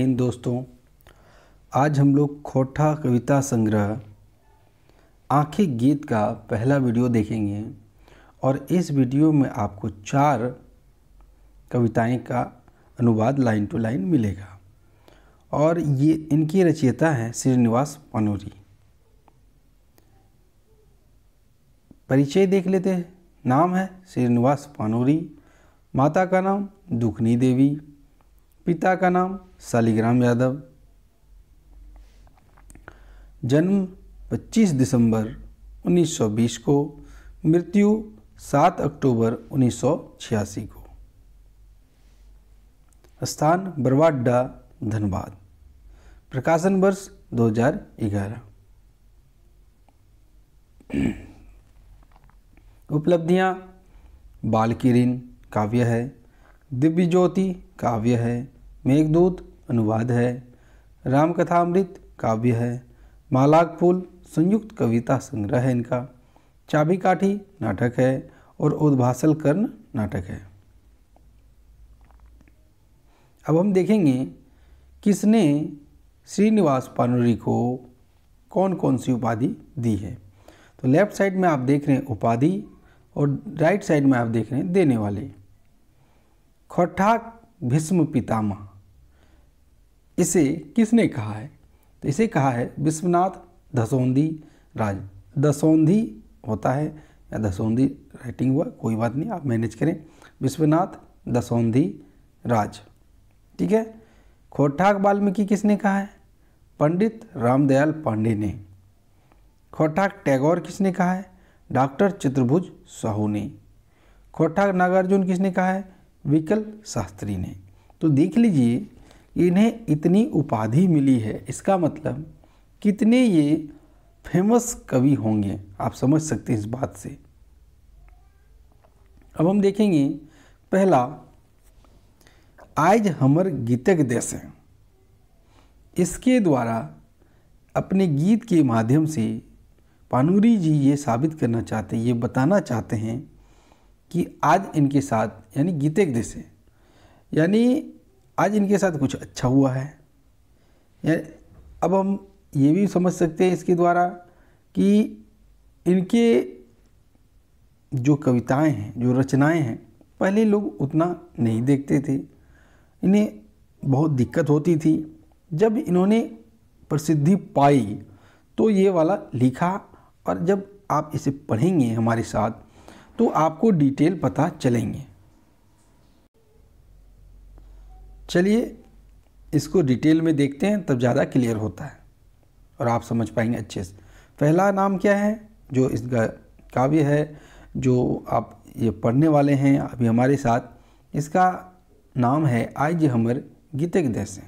इन दोस्तों आज हम लोग खोटा कविता संग्रह आंखें गीत का पहला वीडियो देखेंगे और इस वीडियो में आपको चार कविताएं का अनुवाद लाइन टू लाइन मिलेगा और ये इनकी रचयिता है श्रीनिवास पनोरी परिचय देख लेते हैं नाम है श्रीनिवास पानोरी माता का नाम दुखनी देवी पिता का नाम शालिग्राम यादव जन्म 25 दिसंबर 1920 को मृत्यु 7 अक्टूबर 1986 को स्थान बरवाड्डा धनबाद प्रकाशन वर्ष 2011 उपलब्धियाँ बाल काव्य है दिव्य ज्योति काव्य है मेघदूत अनुवाद है रामकथामृत काव्य है मालाक फूल संयुक्त कविता संग्रह है इनका चाबी काठी नाटक है और उद्भासल कर्ण नाटक है अब हम देखेंगे किसने श्रीनिवास पानुरी को कौन कौन सी उपाधि दी है तो लेफ्ट साइड में आप देख रहे हैं उपाधि और राइट साइड में आप देख रहे हैं देने वाले खोठाक भीष्म पितामह इसे किसने कहा है तो इसे कहा है विश्वनाथ दसौंधी राज दसौंधी होता है या दसौंधी राइटिंग हुआ कोई बात नहीं आप मैनेज करें विश्वनाथ दसौंधी राज ठीक है खोटाक वाल्मीकि किसने कहा है पंडित रामदयाल पांडे ने खोटाक टैगोर किसने कहा है डॉक्टर चित्रभुज साहू ने खोटाक नागार्जुन किसने कहा है विकल शास्त्री ने तो देख लीजिए इन्हें इतनी उपाधि मिली है इसका मतलब कितने ये फेमस कवि होंगे आप समझ सकते हैं इस बात से अब हम देखेंगे पहला आज हमर गीतक देश है इसके द्वारा अपने गीत के माध्यम से पानूरी जी ये साबित करना चाहते हैं ये बताना चाहते हैं कि आज इनके साथ यानी गीतक देश है यानी आज इनके साथ कुछ अच्छा हुआ है अब हम ये भी समझ सकते हैं इसके द्वारा कि इनके जो कविताएं हैं जो रचनाएं हैं पहले लोग उतना नहीं देखते थे इन्हें बहुत दिक्कत होती थी जब इन्होंने प्रसिद्धि पाई तो ये वाला लिखा और जब आप इसे पढ़ेंगे हमारे साथ तो आपको डिटेल पता चलेंगे चलिए इसको डिटेल में देखते हैं तब ज़्यादा क्लियर होता है और आप समझ पाएंगे अच्छे से पहला नाम क्या है जो इसका काव्य है जो आप ये पढ़ने वाले हैं अभी हमारे साथ इसका नाम है आज हमर गीतक देसें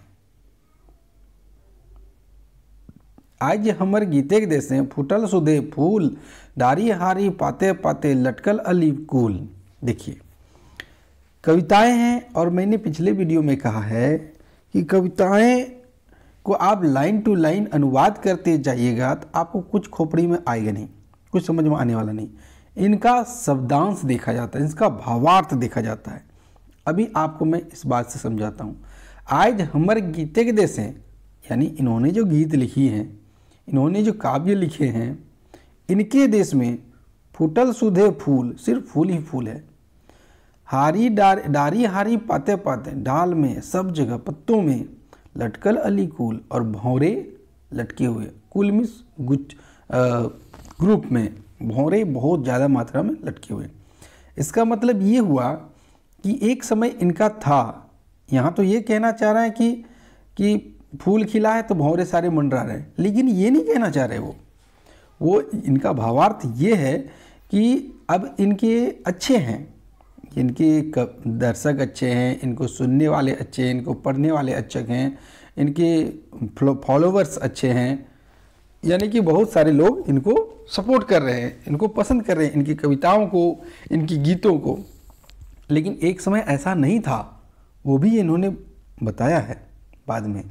आज हमर गीतक देसें फूटल सुदे फूल डारी हारी पाते पाते लटकल अली कूल देखिए कविताएं हैं और मैंने पिछले वीडियो में कहा है कि कविताएं को आप लाइन टू लाइन अनुवाद करते जाइएगा तो आपको कुछ खोपड़ी में आएगा नहीं कुछ समझ में आने वाला नहीं इनका शब्दांश देखा जाता है इसका भावार्थ देखा जाता है अभी आपको मैं इस बात से समझाता हूँ आज हमारे गीते के देश हैं यानी इन्होंने जो गीत लिखी हैं इन्होंने जो काव्य लिखे हैं इनके देश में फूटल सुधे फूल सिर्फ फूल ही फूल है हारी डार डारी हारी पाते पाते डाल में सब जगह पत्तों में लटकल अली कुल और भौरे लटके हुए कुल मिस गुच ग्रुप में भौरे बहुत ज़्यादा मात्रा में लटके हुए इसका मतलब ये हुआ कि एक समय इनका था यहाँ तो ये कहना चाह रहे हैं कि कि फूल खिला है तो भौरे सारे मंडरा रहे हैं लेकिन ये नहीं कहना चाह रहे वो वो इनका भावार्थ ये है कि अब इनके अच्छे हैं इनके दर्शक अच्छे हैं इनको सुनने वाले अच्छे हैं इनको पढ़ने वाले अच्छे हैं इनके फॉलोवर्स अच्छे हैं यानी कि बहुत सारे लोग इनको सपोर्ट कर रहे हैं इनको पसंद कर रहे हैं इनकी कविताओं को इनकी गीतों को लेकिन एक समय ऐसा नहीं था वो भी इन्होंने बताया है बाद में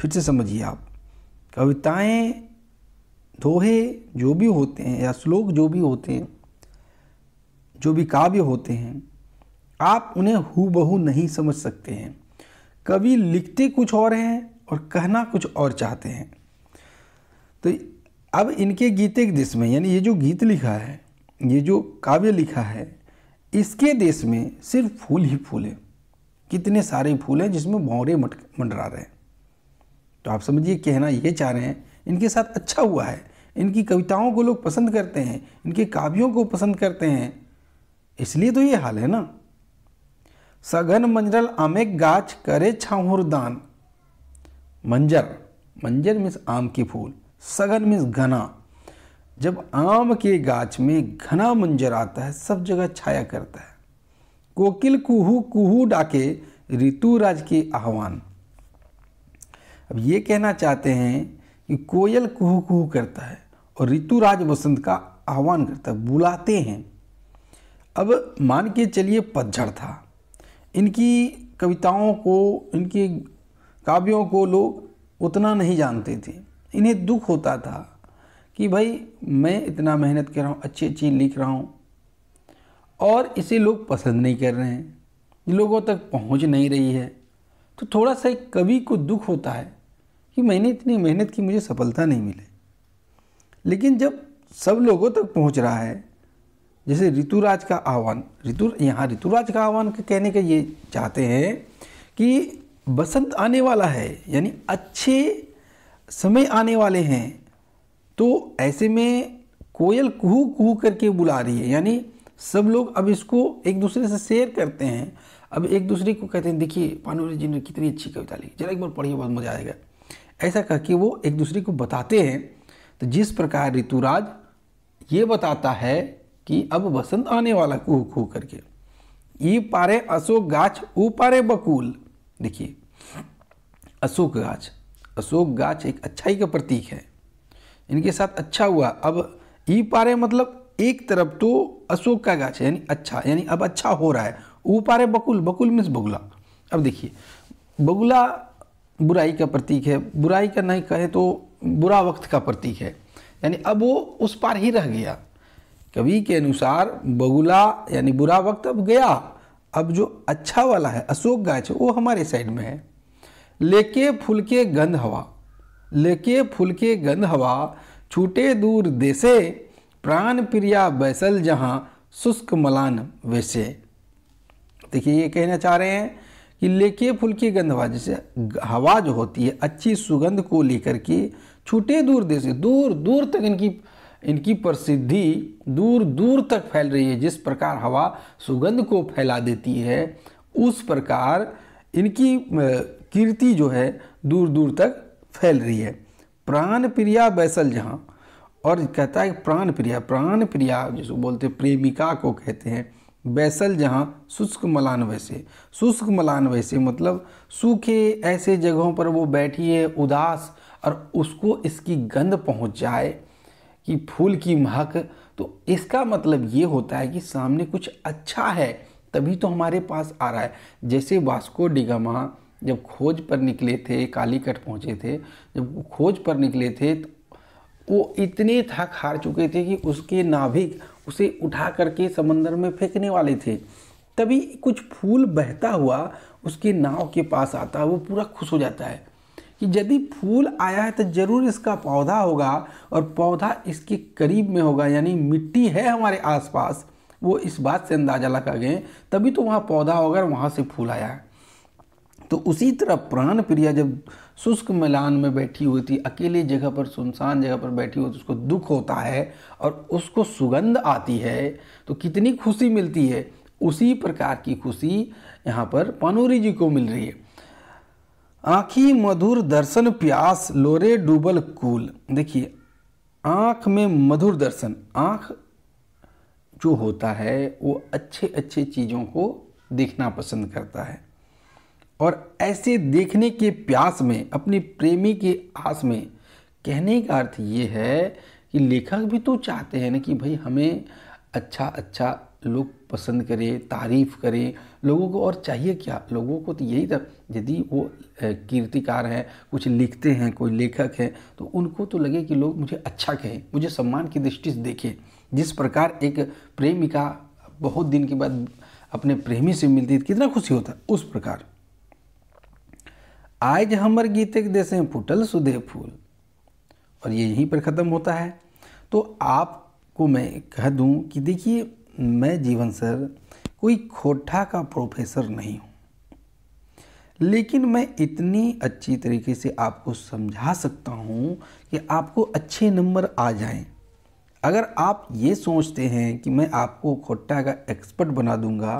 फिर से समझिए आप कविताएं दोहे जो भी होते हैं या श्लोक जो भी होते हैं जो भी काव्य होते हैं आप उन्हें हूबहू नहीं समझ सकते हैं कवि लिखते कुछ और हैं और कहना कुछ और चाहते हैं तो अब इनके गीते के देश में यानी ये जो गीत लिखा है ये जो काव्य लिखा है इसके देश में सिर्फ फूल ही फूल हैं कितने सारे फूल हैं जिसमें भौरे मंडरा रहे हैं तो आप समझिए कहना ये चाह रहे हैं इनके साथ अच्छा हुआ है इनकी कविताओं को लोग पसंद करते हैं इनके काव्यों को पसंद करते हैं इसलिए तो ये हाल है ना सघन मंजरल आमे गाछ करे કરે दान मंजर मंजर मीन्स आम के फूल सघन मीन्स घना जब आम के गाछ में घना मंजर आता है सब जगह छाया करता है कोकिल कुहू कुहू डाके ऋतुराज के आह्वान अब ये कहना चाहते हैं कि कोयल कुहू कुहू करता है और ऋतुराज वसंत का आह्वान करता है बुलाते हैं अब मान के चलिए पतझड़ था इनकी कविताओं को इनके काव्यों को लोग उतना नहीं जानते थे इन्हें दुख होता था कि भाई मैं इतना मेहनत कर रहा हूँ अच्छी अच्छी लिख रहा हूँ और इसे लोग पसंद नहीं कर रहे हैं लोगों तक पहुँच नहीं रही है तो थोड़ा सा एक कवि को दुख होता है कि मैंने इतनी मेहनत की मुझे सफलता नहीं मिले लेकिन जब सब लोगों तक पहुँच रहा है जैसे ऋतुराज का आह्वान ऋतु यहाँ ऋतुराज का आह्वान कहने का ये चाहते हैं कि बसंत आने वाला है यानी अच्छे समय आने वाले हैं तो ऐसे में कोयल कुहू कुहू करके बुला रही है यानी सब लोग अब इसको एक दूसरे से शेयर करते हैं अब एक दूसरे को कहते हैं देखिए पानोरी जी ने कितनी अच्छी कविता लिखी जरा एक बार पढ़िए बहुत मज़ा आएगा ऐसा कह के वो एक दूसरे को बताते हैं तो जिस प्रकार ऋतुराज ये बताता है कि अब बसंत आने वाला कूह कूह करके ई पारे अशोक गाछ ऊ पारे बकूल देखिए अशोक गाछ अशोक गाछ एक अच्छाई का प्रतीक है इनके साथ अच्छा हुआ अब ई पारे मतलब एक तरफ तो अशोक का गाछ है यानी अच्छा यानी अब अच्छा हो रहा है ऊ पारे बकुल बकुल मिस बगुला अब देखिए बगुला बुराई का प्रतीक है बुराई का नहीं कहे तो बुरा वक्त का प्रतीक है यानी अब वो उस पार ही रह गया कवि के अनुसार बगुला यानी बुरा वक्त अब गया अब जो अच्छा वाला है अशोक गाछ वो हमारे साइड में है लेके फुलके गंध हवा लेके फुलके गंध हवा छूटे दूर देसे प्राण प्रिया बैसल जहाँ शुष्क मलान वैसे देखिए ये कहना चाह रहे हैं कि लेके फुलके गंध हवा जैसे हवा जो होती है अच्छी सुगंध को लेकर के छूटे दूर देसे दूर दूर तक इनकी इनकी प्रसिद्धि दूर दूर तक फैल रही है जिस प्रकार हवा सुगंध को फैला देती है उस प्रकार इनकी कीर्ति जो है दूर दूर तक फैल रही है प्राण प्रिया बैसल जहाँ और कहता है प्राण प्रिया प्राण प्रिया जिसको बोलते प्रेमिका को कहते हैं बैसल जहाँ शुष्क मलान वैसे शुष्क मलान वैसे मतलब सूखे ऐसे जगहों पर वो बैठी है उदास और उसको इसकी गंध पहुँच जाए कि फूल की महक तो इसका मतलब ये होता है कि सामने कुछ अच्छा है तभी तो हमारे पास आ रहा है जैसे वास्को डिगामा जब खोज पर निकले थे कालीकट पहुँचे थे जब वो खोज पर निकले थे तो वो इतने थक हार चुके थे कि उसके नाभिक उसे उठा करके समंदर में फेंकने वाले थे तभी कुछ फूल बहता हुआ उसके नाव के पास आता है वो पूरा खुश हो जाता है कि यदि फूल आया है तो ज़रूर इसका पौधा होगा और पौधा इसके करीब में होगा यानी मिट्टी है हमारे आसपास वो इस बात से अंदाज़ा लगा गए तभी तो वहाँ पौधा होगा और वहाँ से फूल आया है तो उसी तरह प्राण प्रिया जब शुष्क मैलान में बैठी हुई थी अकेले जगह पर सुनसान जगह पर बैठी हुई तो उसको दुख होता है और उसको सुगंध आती है तो कितनी खुशी मिलती है उसी प्रकार की खुशी यहाँ पर पानूरी जी को मिल रही है आँखी मधुर दर्शन प्यास लोरे डूबल कूल देखिए आँख में मधुर दर्शन आँख जो होता है वो अच्छे अच्छे चीज़ों को देखना पसंद करता है और ऐसे देखने के प्यास में अपने प्रेमी के आस में कहने का अर्थ ये है कि लेखक भी तो चाहते हैं ना कि भाई हमें अच्छा अच्छा लोग पसंद करें तारीफ़ करें लोगों को और चाहिए क्या लोगों को तो यही था यदि वो कीर्तिकार हैं कुछ लिखते हैं कोई लेखक हैं तो उनको तो लगे कि लोग मुझे अच्छा कहें मुझे सम्मान की दृष्टि से देखें जिस प्रकार एक प्रेमिका बहुत दिन के बाद अपने प्रेमी से मिलती कितना खुशी होता उस प्रकार आज हमारे गीते के देश हैं फुटल सुधे फूल और ये यहीं पर ख़त्म होता है तो आपको मैं कह दूं कि देखिए मैं जीवन सर कोई खोटा का प्रोफेसर नहीं हूँ लेकिन मैं इतनी अच्छी तरीके से आपको समझा सकता हूँ कि आपको अच्छे नंबर आ जाएं। अगर आप ये सोचते हैं कि मैं आपको खोटा का एक्सपर्ट बना दूंगा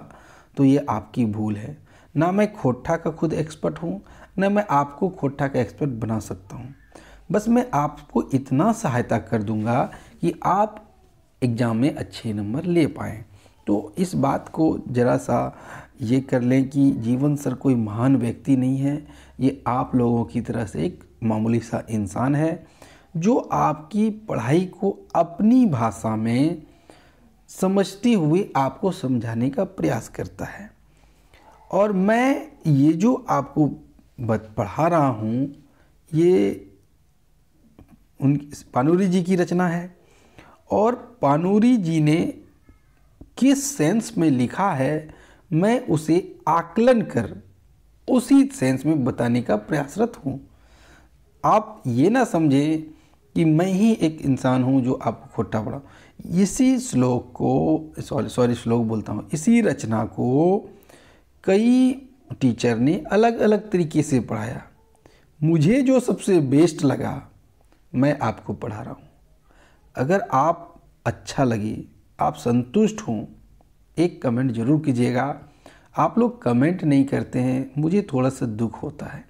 तो ये आपकी भूल है ना मैं खोटा का खुद एक्सपर्ट हूँ ना मैं आपको खोटा का एक्सपर्ट बना सकता हूँ बस मैं आपको इतना सहायता कर दूंगा कि आप एग्ज़ाम में अच्छे नंबर ले पाएँ तो इस बात को ज़रा सा ये कर लें कि जीवन सर कोई महान व्यक्ति नहीं है ये आप लोगों की तरह से एक मामूली सा इंसान है जो आपकी पढ़ाई को अपनी भाषा में समझते हुए आपको समझाने का प्रयास करता है और मैं ये जो आपको पढ़ा रहा हूँ ये उन पानूरी जी की रचना है और पानूरी जी ने किस सेंस में लिखा है मैं उसे आकलन कर उसी सेंस में बताने का प्रयासरत हूँ आप ये ना समझें कि मैं ही एक इंसान हूँ जो आपको खोटा पड़ा इसी श्लोक को सॉरी सॉरी श्लोक बोलता हूँ इसी रचना को कई टीचर ने अलग अलग तरीके से पढ़ाया मुझे जो सबसे बेस्ट लगा मैं आपको पढ़ा रहा हूँ अगर आप अच्छा लगे आप संतुष्ट हों एक कमेंट ज़रूर कीजिएगा आप लोग कमेंट नहीं करते हैं मुझे थोड़ा सा दुख होता है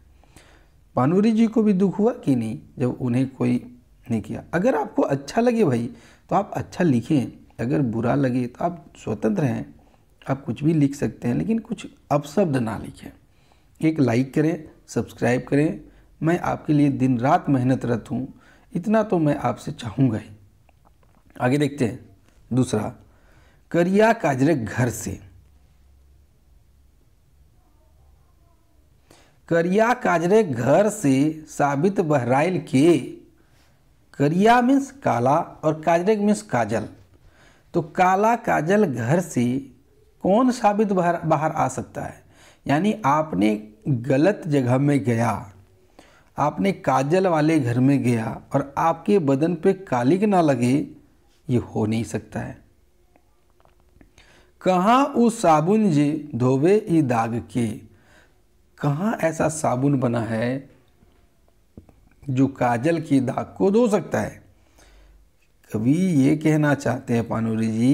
पानूरी जी को भी दुख हुआ कि नहीं जब उन्हें कोई नहीं किया अगर आपको अच्छा लगे भाई तो आप अच्छा लिखें अगर बुरा लगे तो आप स्वतंत्र हैं आप कुछ भी लिख सकते हैं लेकिन कुछ अपशब्द ना लिखें एक लाइक करें सब्सक्राइब करें मैं आपके लिए दिन रात मेहनतरत हूँ इतना तो मैं आपसे चाहूँगा ही आगे देखते हैं दूसरा करिया काजरे घर से करिया काजरे घर से साबित बहराइल के करिया मीन्स काला और काजरे मीन्स काजल तो काला काजल घर से कौन साबित बाहर बाहर आ सकता है यानी आपने गलत जगह में गया आपने काजल वाले घर में गया और आपके बदन पे कालिक ना लगे ये हो नहीं सकता है कहाँ उस साबुन जे धोवे ई दाग के कहाँ ऐसा साबुन बना है जो काजल की दाग को धो सकता है कवि ये कहना चाहते हैं पानुरी जी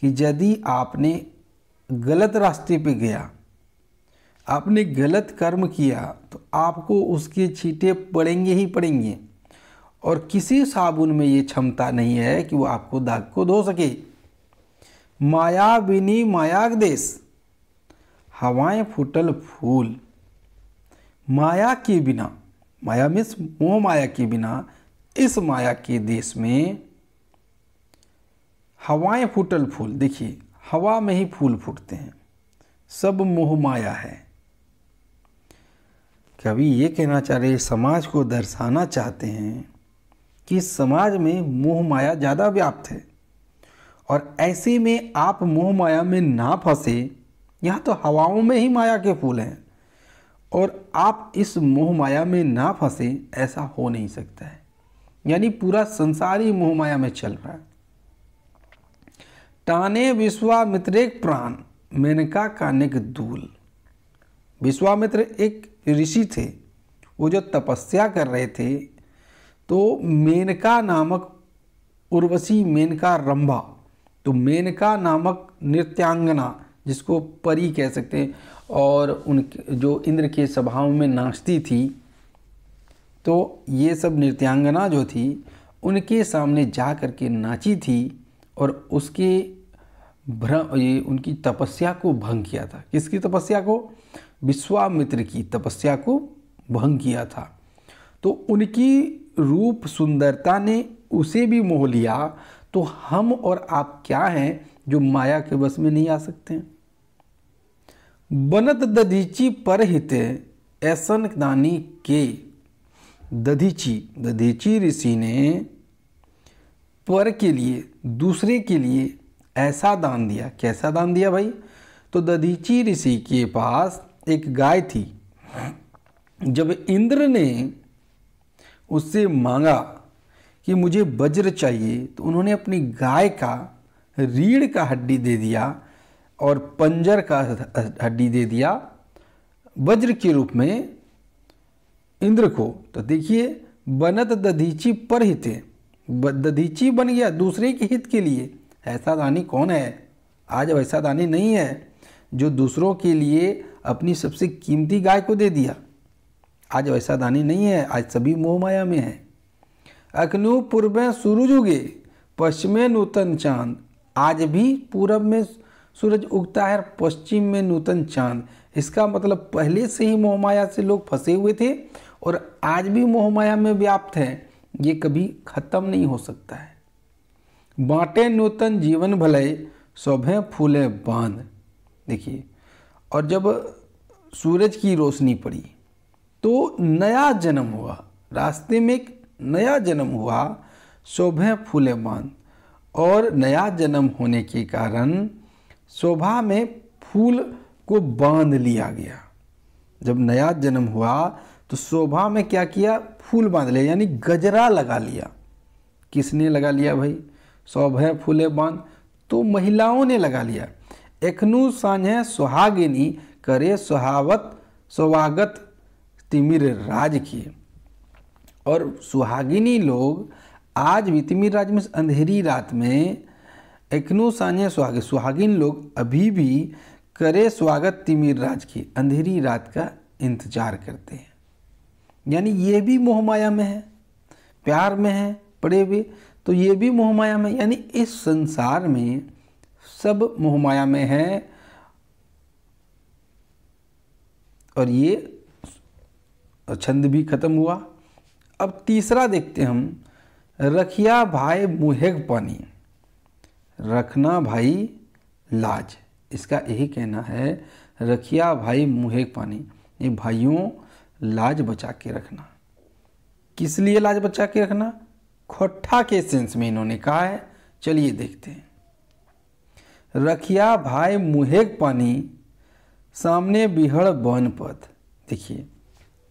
कि यदि आपने गलत रास्ते पे गया आपने गलत कर्म किया तो आपको उसके छीटे पड़ेंगे ही पड़ेंगे और किसी साबुन में ये क्षमता नहीं है कि वो आपको दाग को धो सके माया बिनी मायाबिनी देश हवाएं फूटल फूल माया के बिना माया मिस मोह माया के बिना इस माया के देश में हवाएं फूटल फूल देखिए हवा में ही फूल फूटते हैं सब मोह माया है कभी ये कहना चाह रहे समाज को दर्शाना चाहते हैं कि समाज में मोह माया ज़्यादा व्याप्त है और ऐसे में आप मोह माया में ना फंसे यहाँ तो हवाओं में ही माया के फूल हैं और आप इस मोह माया में ना फंसे ऐसा हो नहीं सकता है यानी पूरा संसार ही मोह माया में चल रहा है टाने विश्वामित्रेक प्राण मेनका कानिक दूल विश्वामित्र एक ऋषि थे वो जो तपस्या कर रहे थे तो मेनका नामक उर्वशी मेनका रंभा तो मेनका नामक नृत्यांगना जिसको परी कह सकते हैं और उनके जो इंद्र के सभाओं में नाचती थी तो ये सब नृत्यांगना जो थी उनके सामने जा कर के नाची थी और उसके भ्रम ये उनकी तपस्या को भंग किया था किसकी तपस्या को विश्वामित्र की तपस्या को भंग किया था तो उनकी रूप सुंदरता ने उसे भी मोह लिया तो हम और आप क्या हैं जो माया के वश में नहीं आ सकते बनत दधीची पर हित ऐसन दानी के दधीची दधीची ऋषि ने पर के लिए दूसरे के लिए ऐसा दान दिया कैसा दान दिया भाई तो दधीची ऋषि के पास एक गाय थी जब इंद्र ने उससे मांगा कि मुझे वज्र चाहिए तो उन्होंने अपनी गाय का रीढ़ का हड्डी दे दिया और पंजर का हड्डी दे दिया वज्र के रूप में इंद्र को तो देखिए बनत दधीची पर हित दधीची बन गया दूसरे के हित के लिए ऐसा दानी कौन है आज वैसा दानी नहीं है जो दूसरों के लिए अपनी सबसे कीमती गाय को दे दिया आज वैसा दानी नहीं है आज सभी मोह माया में है अग्नु पूर्व में सूरज उगे पश्चिमे नूतन चांद आज भी पूर्व में सूरज उगता है और पश्चिम में नूतन चांद इसका मतलब पहले से ही मोहमाया से लोग फंसे हुए थे और आज भी मोहमाया में व्याप्त है ये कभी खत्म नहीं हो सकता है बांटे नूतन जीवन भले शोभे फूले बांध देखिए और जब सूरज की रोशनी पड़ी तो नया जन्म हुआ रास्ते में एक नया जन्म हुआ शोभे फूले बांध और नया जन्म होने के कारण शोभा में फूल को बांध लिया गया जब नया जन्म हुआ तो शोभा में क्या किया फूल बांध लिया यानी गजरा लगा लिया किसने लगा लिया भाई शोभे फूले बांध तो महिलाओं ने लगा लिया एखनू सांझे सुहागिनी करे सुहावत स्वागत तिमिर राज किए और सुहागिनी लोग आज भी तिमिर राज में अंधेरी रात में एकनो सानिया सुहागिन सुहागिन लोग अभी भी करे स्वागत तिमिर राज की अंधेरी रात का इंतजार करते हैं यानी ये भी मोहमाया में है प्यार में है पड़े हुए तो ये भी मोहमाया में यानी इस संसार में सब मोहमाया में है और ये छंद भी खत्म हुआ अब तीसरा देखते हम रखिया भाई मुहेग पानी रखना भाई लाज इसका यही कहना है रखिया भाई मुहेग पानी ये भाइयों लाज बचा के रखना किस लिए लाज बचा के रखना खोटा के सेंस में इन्होंने कहा है चलिए देखते हैं रखिया भाई मुहेग पानी सामने बिहड़ बन पथ देखिए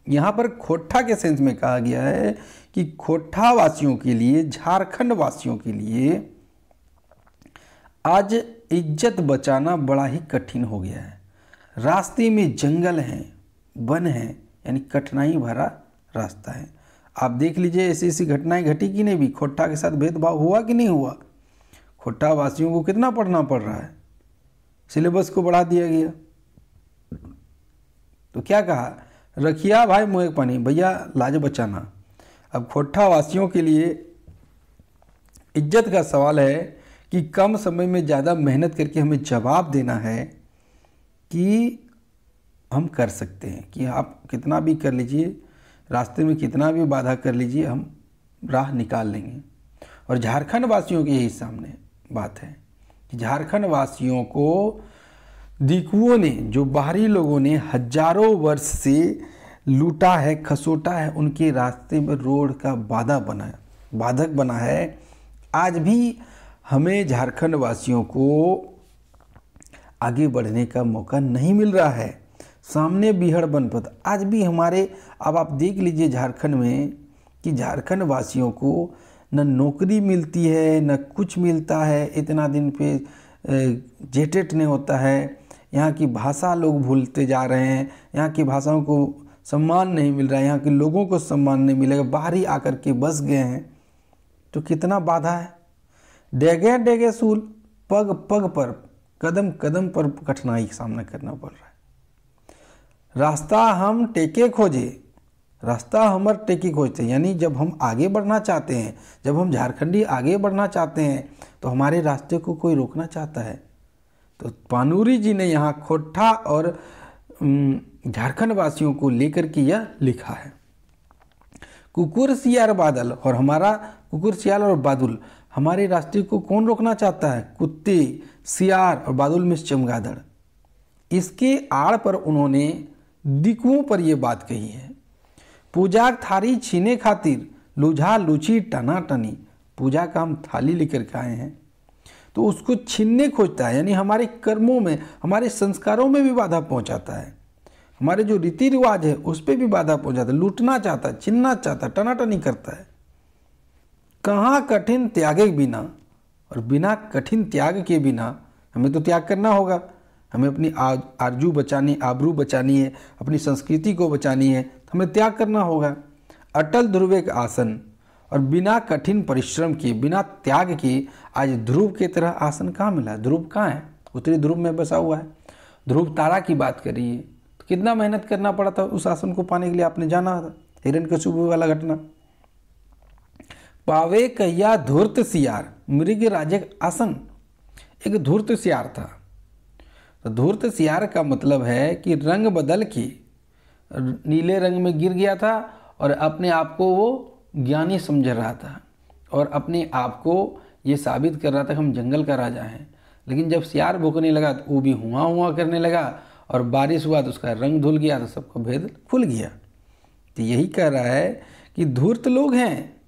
यहाँ पर खोटा के सेंस में कहा गया है कि खोटा वासियों के लिए झारखंड वासियों के लिए आज इज्जत बचाना बड़ा ही कठिन हो गया है रास्ते में जंगल हैं वन हैं यानी कठिनाई भरा रास्ता है आप देख लीजिए ऐसी ऐसी घटनाएं घटी कि नहीं भी खोटा के साथ भेदभाव हुआ कि नहीं हुआ खोटा वासियों को कितना पढ़ना पड़ रहा है सिलेबस को बढ़ा दिया गया तो क्या कहा रखिया भाई मुँह पानी भैया लाज बचाना अब खोटा वासियों के लिए इज्जत का सवाल है कि कम समय में ज़्यादा मेहनत करके हमें जवाब देना है कि हम कर सकते हैं कि आप कितना भी कर लीजिए रास्ते में कितना भी बाधा कर लीजिए हम राह निकाल लेंगे और झारखंड वासियों की यही सामने बात है कि झारखंड वासियों को दिकुओं ने जो बाहरी लोगों ने हजारों वर्ष से लूटा है खसोटा है उनके रास्ते में रोड का बाधा बना है बाधक बना है आज भी हमें झारखंड वासियों को आगे बढ़ने का मौका नहीं मिल रहा है सामने बिहड़ बनपत आज भी हमारे अब आप देख लीजिए झारखंड में कि झारखंड वासियों को न नौकरी मिलती है न कुछ मिलता है इतना दिन पे जेटेट नहीं होता है यहाँ की भाषा लोग भूलते जा रहे हैं यहाँ की भाषाओं को सम्मान नहीं मिल रहा है यहाँ के लोगों को सम्मान नहीं मिलेगा बाहर ही आकर के बस गए हैं तो कितना बाधा है डेगे डेगे सूल पग पग पर कदम कदम पर कठिनाई का सामना करना पड़ रहा है रास्ता हम टेके खोजे रास्ता हमारे टेकी खोजते हैं यानी जब हम आगे बढ़ना चाहते हैं जब हम झारखंडी आगे बढ़ना चाहते हैं तो हमारे रास्ते को कोई रोकना चाहता है तो पानूरी जी ने यहाँ खोटा और झारखंड वासियों को लेकर के यह लिखा है कुकुर सियार बादल और हमारा कुकुर सियाल और बादल हमारे राष्ट्रीय को कौन रोकना चाहता है कुत्ते सियार और बादल में चमगादड़ इसके आड़ पर उन्होंने दिकुओं पर यह बात कही है पूजा थारी छीने खातिर लुझा लुची टना टनी पूजा का हम थाली लेकर के आए हैं तो उसको छीनने खोजता है यानी हमारे कर्मों में हमारे संस्कारों में भी बाधा पहुंचाता है हमारे जो रीति रिवाज है उस पर भी बाधा पहुंचाता है लूटना चाहता है छीनना चाहता है टनाटनी करता है कहाँ कठिन त्यागे बिना और बिना कठिन त्याग के बिना हमें तो त्याग करना होगा हमें अपनी आरजू बचानी आबरू बचानी है अपनी संस्कृति को बचानी है तो हमें त्याग करना होगा अटल ध्रुवे का आसन और बिना कठिन परिश्रम के बिना त्याग के आज ध्रुव के तरह आसन कहाँ मिला है ध्रुव कहाँ है उत्तरी ध्रुव में बसा हुआ है ध्रुव तारा की बात करिए तो कितना मेहनत करना पड़ा था उस आसन को पाने के लिए आपने जाना था हिरण सुबह वाला घटना पावे कहिया धूर्त सियार मृग राजक आसन एक धूर्त सियार था तो धूर्त सियार का मतलब है कि रंग बदल के नीले रंग में गिर गया था और अपने आप को वो ज्ञानी समझ रहा था और अपने आप को ये साबित कर रहा था कि हम जंगल का राजा हैं लेकिन जब सियार भोंकने लगा तो वो भी हुआ हुआ करने लगा और बारिश हुआ तो उसका रंग धुल गया तो सबका भेद खुल गया तो यही कह रहा है कि धूर्त लोग हैं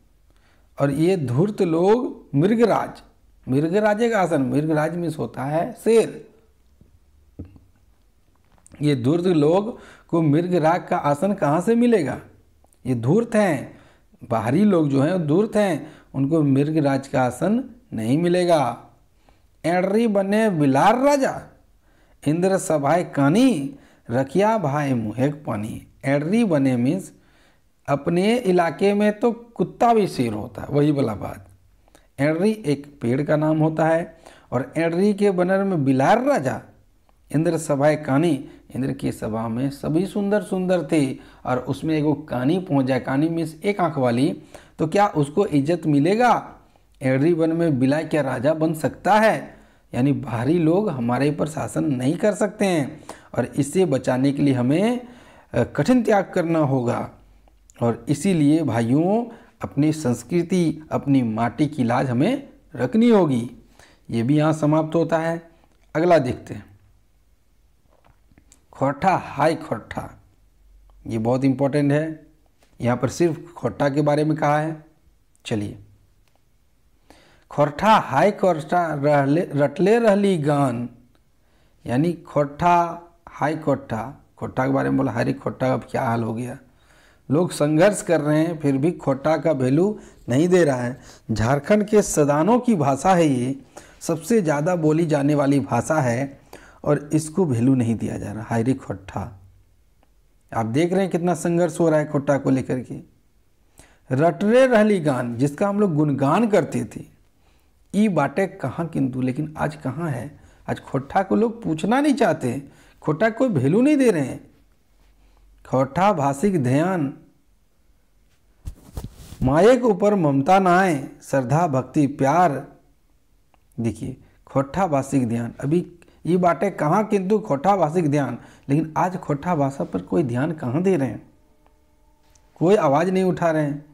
और ये धूर्त लोग मृगराज मृगराज का आसन मृगराज में होता है शेर ये धूर्त लोग को मृगराज का आसन कहाँ से मिलेगा ये धूर्त हैं बाहरी लोग जो हैं दूर थे उनको मृग राज का आसन नहीं मिलेगा एडरी बने बिलार राजा इंद्र सभाए कानी रखिया भाई मुहेक पानी एडरी बने मीन्स अपने इलाके में तो कुत्ता भी शेर होता है वही वाला बात एडरी एक पेड़ का नाम होता है और एडरी के बनर में बिलार राजा इंद्र सभाए कानी इंद्र की सभा में सभी सुंदर सुंदर थे और उसमें एक कानी पहुंच जाए कानी मीन्स एक आंख वाली तो क्या उसको इज्जत मिलेगा एडरी वन में बिलाय क्या राजा बन सकता है यानी बाहरी लोग हमारे ऊपर शासन नहीं कर सकते हैं और इससे बचाने के लिए हमें कठिन त्याग करना होगा और इसीलिए भाइयों अपनी संस्कृति अपनी माटी की लाज हमें रखनी होगी ये भी यहाँ समाप्त होता है अगला देखते हैं खोटा हाई खोटा ये बहुत इम्पोर्टेंट है यहाँ पर सिर्फ खोटा के बारे में कहा है चलिए खोरठा हाई खोरठा रहले रटले रहली गान यानी खोटा हाई खोटा खोटा के बारे में बोला हरी खोटा का क्या हाल हो गया लोग संघर्ष कर रहे हैं फिर भी खोटा का वैल्यू नहीं दे रहा है झारखंड के सदानों की भाषा है ये सबसे ज़्यादा बोली जाने वाली भाषा है और इसको वैल्यू नहीं दिया जा रहा हायरी खोटा आप देख रहे हैं कितना संघर्ष हो रहा है खोटा को लेकर के रटरे रहली गान जिसका हम लोग गुणगान करते थे ई बाटे कहाँ किंतु लेकिन आज कहाँ है आज खोटा को लोग पूछना नहीं चाहते खोटा कोई वैल्यू नहीं दे रहे हैं खोटा भाषिक ध्यान माए के ऊपर ममता ना आए श्रद्धा भक्ति प्यार देखिए खोटा भाषिक ध्यान अभी ये बातें कहाँ किंतु खोटा भाषिक ध्यान लेकिन आज खोटा भाषा पर कोई ध्यान कहाँ दे रहे हैं कोई आवाज़ नहीं उठा रहे हैं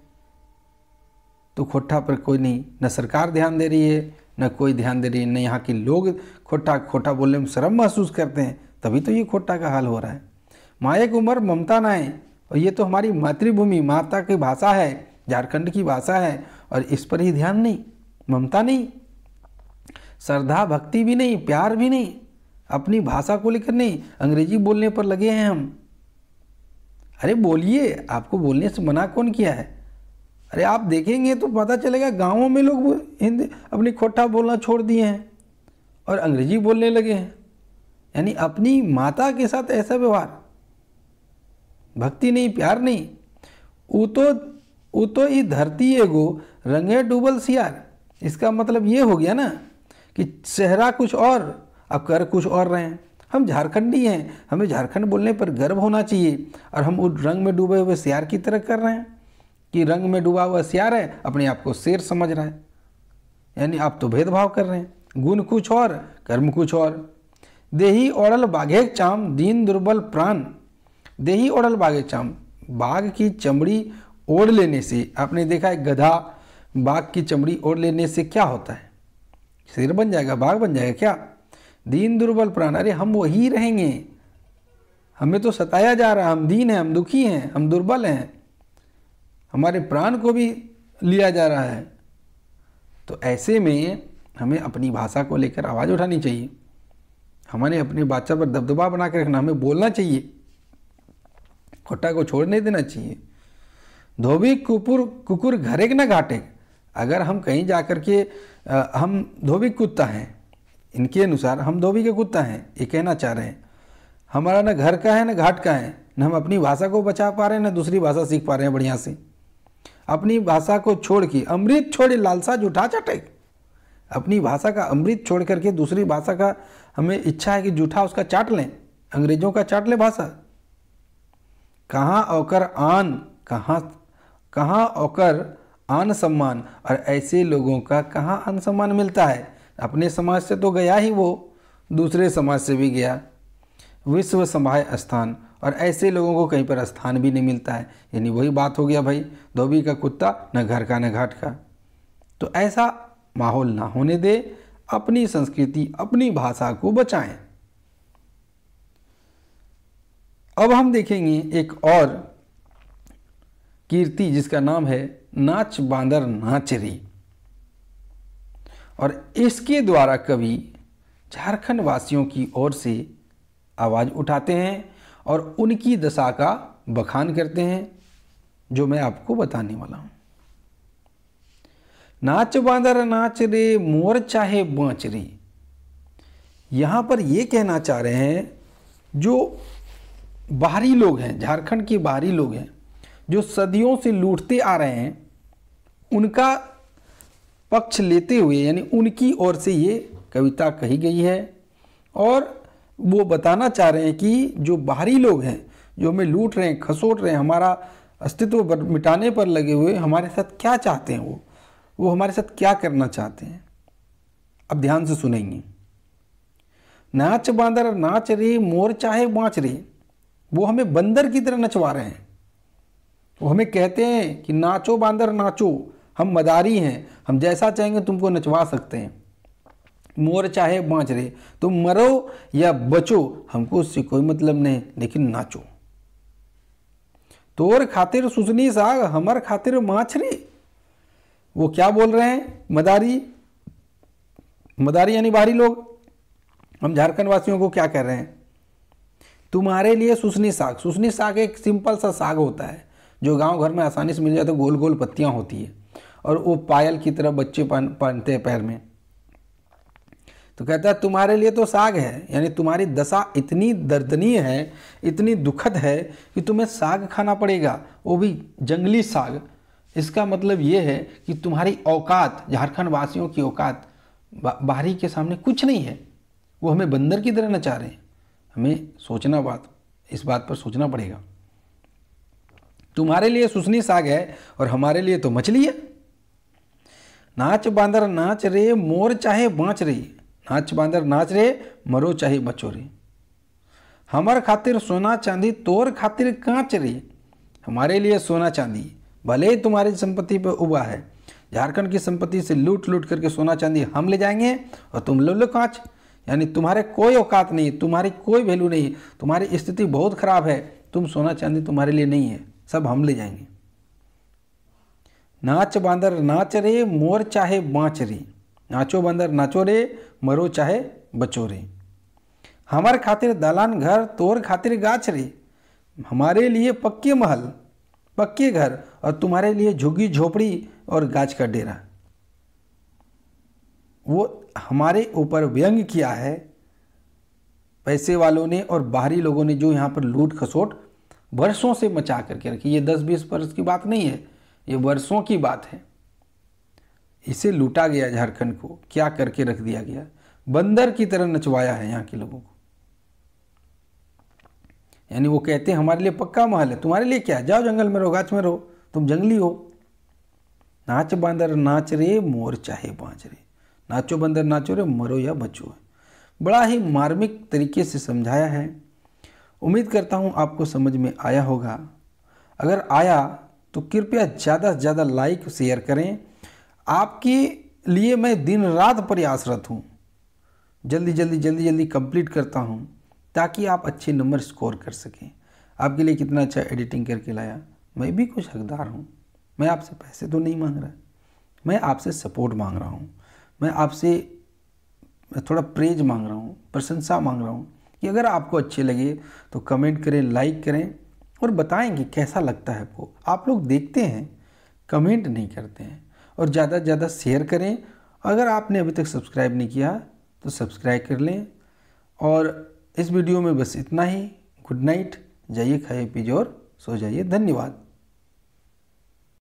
तो खोटा पर कोई नहीं न सरकार ध्यान दे रही है न कोई ध्यान दे रही है न यहाँ के लोग खोटा खोटा बोलने में शर्म महसूस करते हैं तभी तो ये खोटा का हाल हो रहा है माए की उम्र ममता ना है और ये तो हमारी मातृभूमि माता की भाषा है झारखंड की भाषा है और इस पर ही ध्यान नहीं ममता नहीं श्रद्धा भक्ति भी नहीं प्यार भी नहीं अपनी भाषा को लेकर नहीं अंग्रेजी बोलने पर लगे हैं हम अरे बोलिए आपको बोलने से मना कौन किया है अरे आप देखेंगे तो पता चलेगा गांवों में लोग हिंदी अपनी खोटा बोलना छोड़ दिए हैं और अंग्रेजी बोलने लगे हैं यानी अपनी माता के साथ ऐसा व्यवहार भक्ति नहीं प्यार नहीं वो तो वो तो ये धरती एगो रंगे डूबल सियार इसका मतलब ये हो गया ना कि चेहरा कुछ और अब कर कुछ और रहे हैं हम झारखंडी हैं हमें झारखंड बोलने पर गर्व होना चाहिए और हम उस रंग में डूबे हुए सियार की तरह कर रहे हैं कि रंग में डूबा हुआ सियार है अपने आप को शेर समझ रहा है यानी आप तो भेदभाव कर रहे हैं गुण कुछ और कर्म कुछ और देही ओढ़ल बाघे चाम दीन दुर्बल प्राण देही ओढ़ल बाघे चाम बाघ की चमड़ी ओढ़ लेने से आपने देखा है गधा बाघ की चमड़ी ओढ़ लेने से क्या होता है शेर बन जाएगा बाघ बन जाएगा क्या दीन दुर्बल प्राण अरे हम वही रहेंगे हमें तो सताया जा रहा हम दीन हैं हम दुखी हैं हम दुर्बल हैं हमारे प्राण को भी लिया जा रहा है तो ऐसे में हमें अपनी भाषा को लेकर आवाज़ उठानी चाहिए हमारे अपनी बादशाह पर दबदबा बना के रखना हमें बोलना चाहिए खोटा को छोड़ नहीं देना चाहिए धोबी कुकुर कुकुर घरेक ना घाटे अगर हम कहीं जा कर के आ, हम धोबी कुत्ता हैं इनके अनुसार हम धोबी के कुत्ता हैं ये कहना चाह रहे हैं हमारा न घर का है न घाट का है न हम अपनी भाषा को बचा पा रहे हैं न दूसरी भाषा सीख पा रहे हैं बढ़िया से अपनी भाषा को छोड़ के अमृत छोड़े लालसा जूठा चटे अपनी भाषा का अमृत छोड़ करके दूसरी भाषा का हमें इच्छा है कि जूठा उसका चाट लें अंग्रेजों का चाट लें भाषा कहाँ औकर आन कहाँ कहाँ औकर आन सम्मान और ऐसे लोगों का कहाँ आन सम्मान मिलता है अपने समाज से तो गया ही वो दूसरे समाज से भी गया विश्व समाय स्थान और ऐसे लोगों को कहीं पर स्थान भी नहीं मिलता है यानी वही बात हो गया भाई धोबी का कुत्ता न घर का न घाट का तो ऐसा माहौल ना होने दे अपनी संस्कृति अपनी भाषा को बचाएं अब हम देखेंगे एक और कीर्ति जिसका नाम है नाच बांदर नाचरी और इसके द्वारा कवि झारखंड वासियों की ओर से आवाज़ उठाते हैं और उनकी दशा का बखान करते हैं जो मैं आपको बताने वाला हूँ नाच बांदर नाच रे मोर चाहे बाँच रे यहाँ पर ये कहना चाह रहे हैं जो बाहरी लोग हैं झारखंड के बाहरी लोग हैं जो सदियों से लूटते आ रहे हैं उनका पक्ष लेते हुए यानी उनकी ओर से ये कविता कही गई है और वो बताना चाह रहे हैं कि जो बाहरी लोग हैं जो हमें लूट रहे हैं खसोट रहे हैं हमारा अस्तित्व मिटाने पर लगे हुए हमारे साथ क्या चाहते हैं वो वो हमारे साथ क्या करना चाहते हैं अब ध्यान से सुनेंगे नाच बांदर नाच रे मोर चाहे बाँच रे वो हमें बंदर की तरह नचवा रहे हैं वो हमें कहते हैं कि नाचो बांदर नाचो हम मदारी हैं हम जैसा चाहेंगे तुमको नचवा सकते हैं मोर चाहे बाँच रहे तुम मरो या बचो हमको उससे कोई मतलब नहीं लेकिन नाचो तोर खातिर सुसनी साग हमार खातिर माछ रे वो क्या बोल रहे हैं मदारी मदारी यानी बाहरी लोग हम झारखंड वासियों को क्या कह रहे हैं तुम्हारे लिए सुसनी साग सुसनी साग एक सिंपल सा साग होता है जो गांव घर में आसानी से मिल जाता है गोल गोल पत्तियां होती है और वो पायल की तरह बच्चे पहन पहनते हैं पैर में तो कहता है तुम्हारे लिए तो साग है यानी तुम्हारी दशा इतनी दर्दनीय है इतनी दुखद है कि तुम्हें साग खाना पड़ेगा वो भी जंगली साग इसका मतलब ये है कि तुम्हारी औकात झारखंड वासियों की औकात बा, बाहरी के सामने कुछ नहीं है वो हमें बंदर की तरह नचा रहे हैं हमें सोचना बात इस बात पर सोचना पड़ेगा तुम्हारे लिए सुसनी साग है और हमारे लिए तो मछली है नाच बांदर नाच रे मोर चाहे बाँच रे नाच बांदर नाच रे मरो चाहे बचो रे हमार खातिर सोना चांदी तोर खातिर कांच रे हमारे लिए सोना चांदी भले ही तुम्हारी संपत्ति पर उबा है झारखंड की संपत्ति से लूट लूट करके सोना चांदी हम ले जाएंगे और तुम लो लो कांच यानी तुम्हारे कोई औकात नहीं तुम्हारी कोई वैल्यू नहीं तुम्हारी स्थिति बहुत ख़राब है तुम सोना चांदी तुम्हारे लिए नहीं है सब हम ले जाएंगे नाच बांदर नाच रे मोर चाहे बाँच रे नाचो बांदर नाचो रे मरो चाहे बचो रे हमार खातिर दालान घर तोर खातिर गाछ रे हमारे लिए पक्के महल पक्के घर और तुम्हारे लिए झुग्गी झोपड़ी और गाछ का डेरा वो हमारे ऊपर व्यंग किया है पैसे वालों ने और बाहरी लोगों ने जो यहाँ पर लूट खसोट वर्षों से मचा करके रखी ये दस बीस वर्ष की बात नहीं है ये वर्षों की बात है इसे लूटा गया झारखंड को क्या करके रख दिया गया बंदर की तरह नचवाया है यहाँ के लोगों को यानी वो कहते हैं हमारे लिए पक्का महल है तुम्हारे लिए क्या जाओ जंगल में रहो गाच में रहो तुम जंगली हो नाच बांदर नाच रे मोर चाहे बाँच रे नाचो बंदर नाचो रे मरो या बचो बड़ा ही मार्मिक तरीके से समझाया है उम्मीद करता हूँ आपको समझ में आया होगा अगर आया तो कृपया ज़्यादा से ज़्यादा लाइक शेयर करें आपके लिए मैं दिन रात प्रयासरत हूँ जल्दी जल्दी जल्दी जल्दी कंप्लीट करता हूँ ताकि आप अच्छे नंबर स्कोर कर सकें आपके लिए कितना अच्छा एडिटिंग करके लाया मैं भी कुछ हकदार हूँ मैं आपसे पैसे तो नहीं मांग रहा मैं आपसे सपोर्ट मांग रहा हूँ मैं आपसे थोड़ा प्रेज मांग रहा हूँ प्रशंसा मांग रहा हूँ कि अगर आपको अच्छे लगे तो कमेंट करें लाइक करें और बताएंगे कैसा लगता है वो आप लोग देखते हैं कमेंट नहीं करते हैं और ज़्यादा से ज़्यादा शेयर करें अगर आपने अभी तक सब्सक्राइब नहीं किया तो सब्सक्राइब कर लें और इस वीडियो में बस इतना ही गुड नाइट जाइए खाइए पीजिए और सो जाइए धन्यवाद